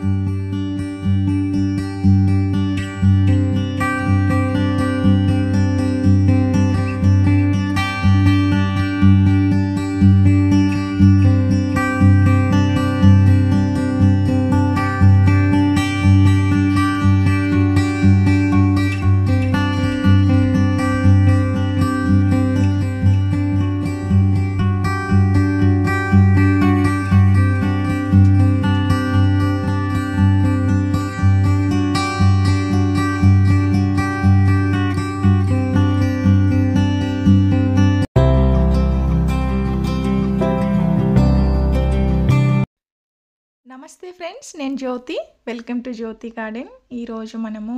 Thank you. నమస్తే friends నేను Jyothi welcome to Jyothi garden ఈరోజు మనము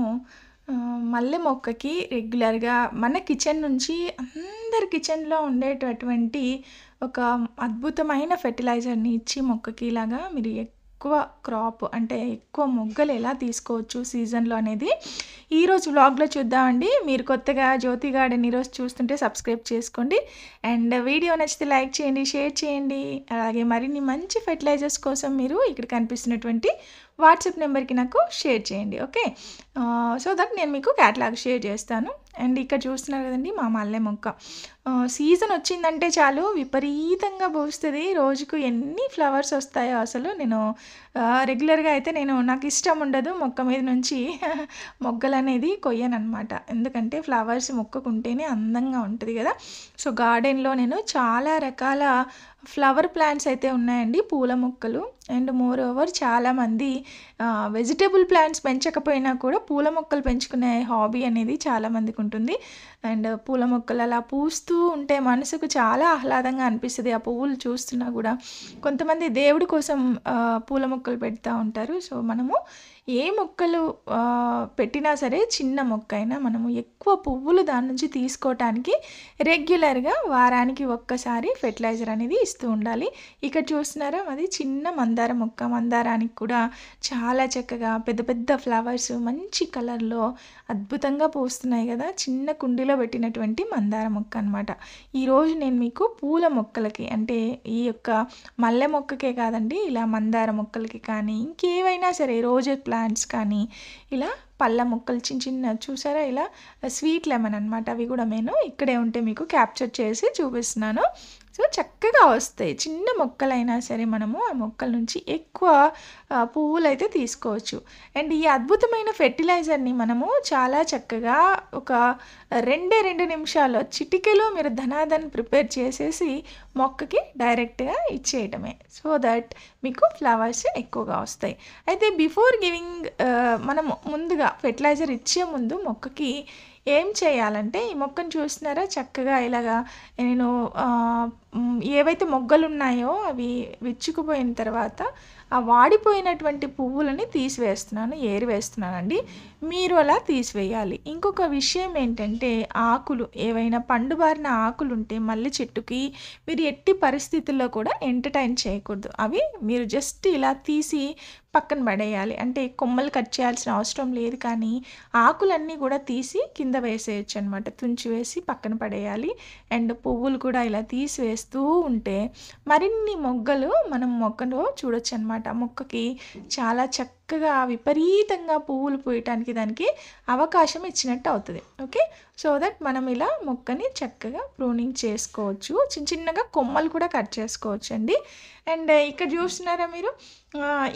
మల్లె మొక్కకి రెగ్యులర్గా మన కిచెన్ నుంచి అందరి కిచెన్లో ఉండేటటువంటి ఒక అద్భుతమైన ఫెర్టిలైజర్ని ఇచ్చి మొక్కకి ఇలాగా మీరు ఎక్కువ క్రాప్ అంటే ఎక్కువ మొగ్గలు ఎలా తీసుకోవచ్చు సీజన్లో అనేది ఈరోజు వ్లాగ్లో చూద్దామండి మీరు కొత్తగా జ్యోతి గార్డెన్ ఈరోజు చూస్తుంటే సబ్స్క్రైబ్ చేసుకోండి అండ్ వీడియో నచ్చితే లైక్ చేయండి షేర్ చేయండి అలాగే మరిన్ని మంచి ఫెర్టిలైజర్స్ కోసం మీరు ఇక్కడ కనిపిస్తున్నటువంటి వాట్సాప్ నెంబర్కి నాకు షేర్ చేయండి ఓకే సో దట్ నేను మీకు క్యాటలాగ్ షేర్ చేస్తాను అండ్ ఇక్కడ చూస్తున్నారు కదండి మా మల్లె మొక్క సీజన్ వచ్చిందంటే చాలు విపరీతంగా పోస్తుంది రోజుకు ఎన్ని ఫ్లవర్స్ వస్తాయో అసలు నేను రెగ్యులర్గా అయితే నేను నాకు ఇష్టం ఉండదు మొక్క మీద నుంచి మొగ్గలు అనేది కొయ్యనమాట ఎందుకంటే ఫ్లవర్స్ మొక్కకుంటేనే అందంగా ఉంటుంది కదా సో గార్డెన్లో నేను చాలా రకాల ఫ్లవర్ ప్లాంట్స్ అయితే ఉన్నాయండి పూల మొక్కలు అండ్ మోర్ ఓవర్ చాలామంది వెజిటేబుల్ ప్లాంట్స్ పెంచకపోయినా కూడా పూల మొక్కలు పెంచుకునే హాబీ అనేది చాలామందికి చేసుకుంటుంది అండ్ పూల మొక్కలు అలా పూస్తూ ఉంటే మనసుకు చాలా ఆహ్లాదంగా అనిపిస్తుంది ఆ పువ్వులు చూస్తున్నా కూడా కొంతమంది దేవుడి కోసం పూల మొక్కలు పెడతా ఉంటారు సో మనము ఏ మొక్కలు పెట్టినా సరే చిన్న మొక్క అయినా మనము ఎక్కువ పువ్వులు దాని నుంచి తీసుకోవటానికి రెగ్యులర్గా వారానికి ఒక్కసారి ఫెర్టిలైజర్ అనేది ఇస్తూ ఉండాలి ఇక్కడ చూస్తున్నారా అది చిన్న మందార మొక్క మందారానికి కూడా చాలా చక్కగా పెద్ద పెద్ద ఫ్లవర్స్ మంచి కలర్లో అద్భుతంగా పూస్తున్నాయి కదా చిన్న కుండీలో పెట్టినటువంటి మందార మొక్క అనమాట ఈరోజు నేను మీకు పూల మొక్కలకి అంటే ఈ యొక్క మల్లె మొక్కకే కాదండి ఇలా మందార మొక్కలకి కానీ ఇంకేవైనా సరే రోజర్ ప్లాంట్స్ కానీ ఇలా పళ్ళ మొక్కలు చిన్న చిన్న చూసారా ఇలా స్వీట్ లెమన్ అనమాట అవి కూడా నేను ఇక్కడే ఉంటే మీకు క్యాప్చర్ చేసి చూపిస్తున్నాను సో చక్కగా వస్తాయి చిన్న మొక్కలైనా సరే మనము ఆ మొక్కల నుంచి ఎక్కువ పువ్వులు అయితే తీసుకోవచ్చు అండ్ ఈ అద్భుతమైన ఫెర్టిలైజర్ని మనము చాలా చక్కగా ఒక రెండే రెండు నిమిషాల్లో చిటికెలో మీరు ధనాధన్ ప్రిపేర్ చేసేసి మొక్కకి డైరెక్ట్గా ఇచ్చేయటమే సో దట్ మీకు ఫ్లవర్స్ ఎక్కువగా వస్తాయి అయితే బిఫోర్ గివింగ్ మనం ముందుగా ఫెర్టిలైజర్ ఇచ్చే ముందు మొక్కకి ఏం చేయాలంటే ఈ మొక్కను చూస్తున్నారా చక్కగా ఇలాగా నేను ఏవైతే మొగ్గలు ఉన్నాయో అవి విచ్చుకుపోయిన తర్వాత ఆ వాడిపోయినటువంటి పువ్వులని తీసివేస్తున్నాను అండి మీరు అలా తీసివేయాలి ఇంకొక విషయం ఏంటంటే ఆకులు ఏవైనా పండు బారిన ఆకులు ఉంటే మల్లె చెట్టుకి మీరు ఎట్టి పరిస్థితుల్లో కూడా ఎంటర్టైన్ చేయకూడదు అవి మీరు జస్ట్ ఇలా తీసి పక్కన పడేయాలి అంటే కొమ్మలు కట్ చేయాల్సిన అవసరం లేదు కానీ ఆకులన్నీ కూడా తీసి కింద వేసేయచ్చు అనమాట తుంచి వేసి పక్కన పడేయాలి అండ్ పువ్వులు కూడా ఇలా తీసివేస్తూ ఉంటే మరిన్ని మొగ్గలు మనం మొక్కలో చూడొచ్చు అనమాట మొక్కకి చాలా చక్క చక్కగా విపరీతంగా పువ్వులు పూయటానికి దానికి అవకాశం ఇచ్చినట్టు అవుతుంది ఓకే సో దట్ మనం ఇలా మొక్కని చక్కగా ప్రూనింగ్ చేసుకోవచ్చు చిన్న చిన్నగా కొమ్మలు కూడా కట్ చేసుకోవచ్చు అండి అండ్ ఇక్కడ చూస్తున్నారా మీరు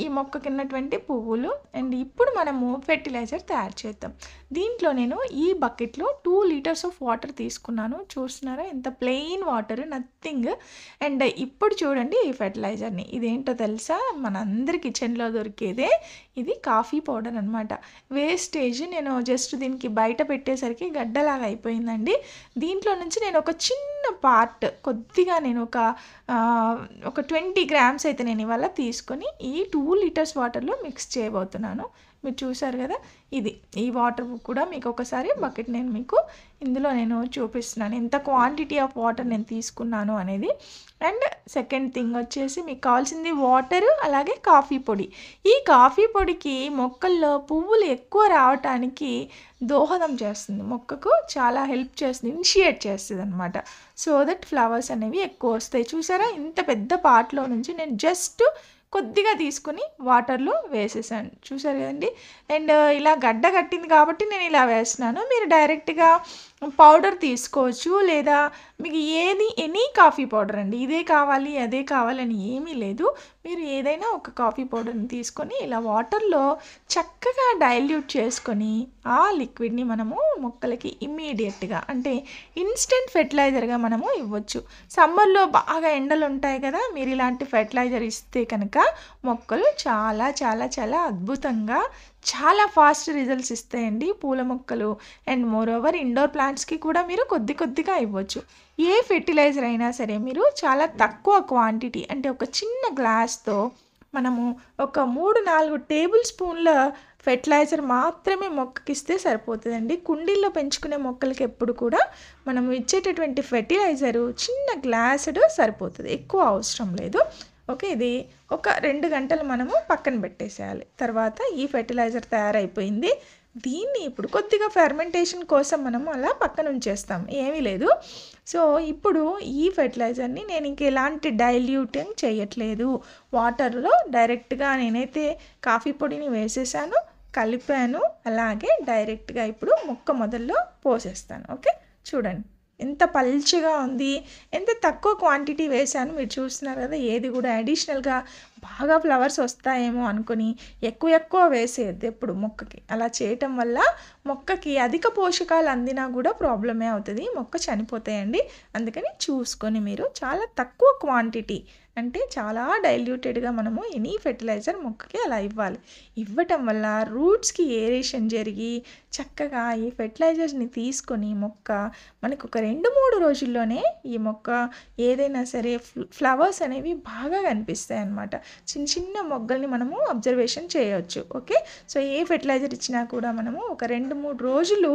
ఈ మొక్కకి ఉన్నటువంటి పువ్వులు అండ్ ఇప్పుడు మనము ఫెర్టిలైజర్ తయారు చేద్దాం దీంట్లో నేను ఈ బకెట్లో టూ లీటర్స్ ఆఫ్ వాటర్ తీసుకున్నాను చూస్తున్నారా ఎంత ప్లెయిన్ వాటర్ నథింగ్ అండ్ ఇప్పుడు చూడండి ఈ ఫెర్టిలైజర్ని ఇదేంటో తెలుసా మనందరి కిచెన్లో దొరికేదే ఇది కాఫీ పౌడర్ అనమాట వేస్టేజ్ నేను జస్ట్ దీనికి బయట పెట్టేసరికి గడ్డలా నిమిషాలు అయిపోయిందండి దీంట్లో నుంచి నేను ఒక చిన్న పార్ట్ కొద్దిగా నేను ఒక ఒక ట్వంటీ గ్రామ్స్ అయితే నేను ఇవాళ తీసుకొని ఈ టూ లీటర్స్ వాటర్లో మిక్స్ చేయబోతున్నాను మీరు చూసారు కదా ఇది ఈ వాటర్ కూడా మీకు ఒకసారి బకెట్ నేను మీకు ఇందులో నేను చూపిస్తున్నాను ఎంత క్వాంటిటీ ఆఫ్ వాటర్ నేను తీసుకున్నాను అనేది అండ్ సెకండ్ థింగ్ వచ్చేసి మీకు కావాల్సింది వాటర్ అలాగే కాఫీ పొడి ఈ కాఫీ పొడికి మొక్కల్లో పువ్వులు ఎక్కువ రావటానికి దోహదం చేస్తుంది మొక్కకు చాలా హెల్ప్ చేస్తుంది ఇనిషియేట్ చేస్తుంది అనమాట సో దట్ ఫ్లవర్స్ అనేవి ఎక్కువ వస్తాయి చూసారా ఇంత పెద్ద పాటలో నుంచి నేను జస్ట్ కొద్దిగా తీసుకుని వాటర్లో వేసేసాను చూసారు కదండి అండ్ ఇలా గడ్డ కట్టింది కాబట్టి నేను ఇలా వేస్తున్నాను మీరు డైరెక్ట్గా పౌడర్ తీసుకోవచ్చు లేదా మీకు ఏది ఎనీ కాఫీ పౌడర్ అండి ఇదే కావాలి అదే కావాలని ఏమీ లేదు మీరు ఏదైనా ఒక కాఫీ పౌడర్ని తీసుకొని ఇలా వాటర్లో చక్కగా డైల్యూట్ చేసుకొని ఆ లిక్విడ్ని మనము మొక్కలకి ఇమ్మీడియట్గా అంటే ఇన్స్టెంట్ ఫెర్టిలైజర్గా మనము ఇవ్వచ్చు సమ్మర్లో బాగా ఎండలు ఉంటాయి కదా మీరు ఇలాంటి ఫెర్టిలైజర్ ఇస్తే కనుక మొక్కలు చాలా చాలా చాలా అద్భుతంగా చాలా ఫాస్ట్ రిజల్ట్స్ ఇస్తాయండి పూల మొక్కలు అండ్ మోర్ ఓవర్ ఇండోర్ ప్లాంట్స్కి కూడా మీరు కొద్ది కొద్దిగా ఇవ్వచ్చు ఏ ఫెర్టిలైజర్ అయినా సరే మీరు చాలా తక్కువ క్వాంటిటీ అంటే ఒక చిన్న గ్లాస్తో మనము ఒక మూడు నాలుగు టేబుల్ స్పూన్ల ఫెర్టిలైజర్ మాత్రమే మొక్కకిస్తే సరిపోతుందండి కుండీల్లో పెంచుకునే మొక్కలకి ఎప్పుడు కూడా మనం ఇచ్చేటటువంటి ఫెర్టిలైజరు చిన్న గ్లాసుడు సరిపోతుంది ఎక్కువ అవసరం లేదు ఓకే ఇది ఒక రెండు గంటలు మనము పక్కన పెట్టేసేయాలి తర్వాత ఈ ఫెర్టిలైజర్ తయారైపోయింది దీన్ని ఇప్పుడు కొద్దిగా ఫెర్మెంటేషన్ కోసం మనము అలా పక్కన ఉంచేస్తాం ఏమీ లేదు సో ఇప్పుడు ఈ ఫెర్టిలైజర్ని నేను ఇంక ఎలాంటి డైల్యూటింగ్ చేయట్లేదు వాటర్లో డైరెక్ట్గా నేనైతే కాఫీ పొడిని వేసేసాను కలిపాను అలాగే డైరెక్ట్గా ఇప్పుడు మొక్క మొదల్లో పోసేస్తాను ఓకే చూడండి ఎంత పల్చగా ఉంది ఎంత తక్కువ క్వాంటిటీ వేసాను మీరు చూస్తున్నారు కదా ఏది కూడా అడిషనల్గా బాగా ఫ్లవర్స్ వస్తాయేమో అనుకుని ఎక్కువ ఎక్కువ వేసేది ఎప్పుడు మొక్కకి అలా చేయటం వల్ల మొక్కకి అధిక పోషకాలు అందినా కూడా ప్రాబ్లమే అవుతుంది మొక్క చనిపోతాయండి అందుకని చూసుకొని మీరు చాలా తక్కువ క్వాంటిటీ అంటే చాలా డైల్యూటెడ్గా మనము ఎనీ ఫెర్టిలైజర్ మొక్కకి అలా ఇవ్వాలి ఇవ్వటం వల్ల రూట్స్కి ఏరేషన్ జరిగి చక్కగా ఈ ఫెర్టిలైజర్స్ని తీసుకొని మొక్క మనకు ఒక రెండు మూడు రోజుల్లోనే ఈ మొక్క ఏదైనా సరే ఫ్లవర్స్ అనేవి బాగా కనిపిస్తాయి అన్నమాట చిన్న చిన్న మొగ్గల్ని మనము అబ్జర్వేషన్ చేయవచ్చు ఓకే సో ఏ ఫెర్టిలైజర్ ఇచ్చినా కూడా మనము ఒక రెండు మూడు రోజులు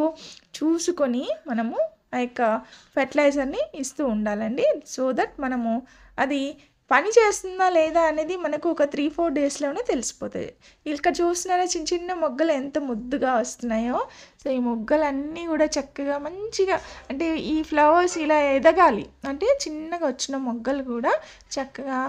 చూసుకొని మనము ఆ యొక్క ఫెర్టిలైజర్ని ఇస్తూ ఉండాలండి సో దట్ మనము అది పని చేస్తుందా లేదా అనేది మనకు ఒక త్రీ ఫోర్ డేస్లోనే తెలిసిపోతుంది ఇక్కడ చూస్తున్నారా చిన్న చిన్న మొగ్గలు ఎంత ముద్దుగా వస్తున్నాయో సో ఈ మొగ్గలన్నీ కూడా చక్కగా మంచిగా అంటే ఈ ఫ్లవర్స్ ఇలా ఎదగాలి అంటే చిన్నగా వచ్చిన మొగ్గలు కూడా చక్కగా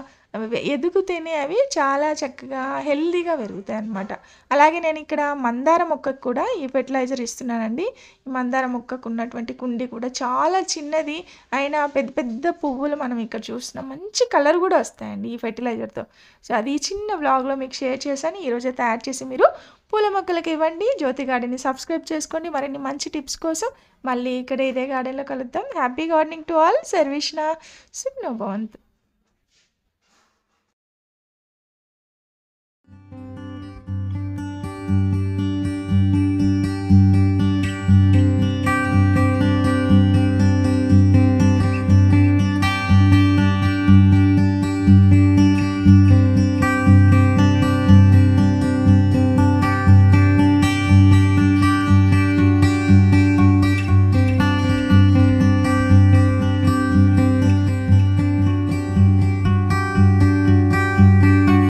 ఎదుగుతేనే అవి చాలా చక్కగా హెల్దీగా పెరుగుతాయి అనమాట అలాగే నేను ఇక్కడ మందార మొక్కకు కూడా ఈ ఫెర్టిలైజర్ ఇస్తున్నానండి ఈ మందార మొక్కకు ఉన్నటువంటి కుండి కూడా చాలా చిన్నది అయినా పెద్ద పెద్ద పువ్వులు మనం ఇక్కడ చూస్తున్నాం మంచి కలర్ కూడా వస్తాయండి ఈ ఫెర్టిలైజర్తో సో అది చిన్న బ్లాగ్లో మీకు షేర్ చేశాను ఈరోజే తయారు చేసి మీరు పూల మొక్కలకు ఇవ్వండి జ్యోతి గార్డెన్ని సబ్స్క్రైబ్ చేసుకోండి మరిన్ని మంచి టిప్స్ కోసం మళ్ళీ ఇక్కడ ఇదే గార్డెన్లో కలుద్దాం హ్యాపీ గార్డెనింగ్ టు ఆల్ నా సిగ్నో భవంత్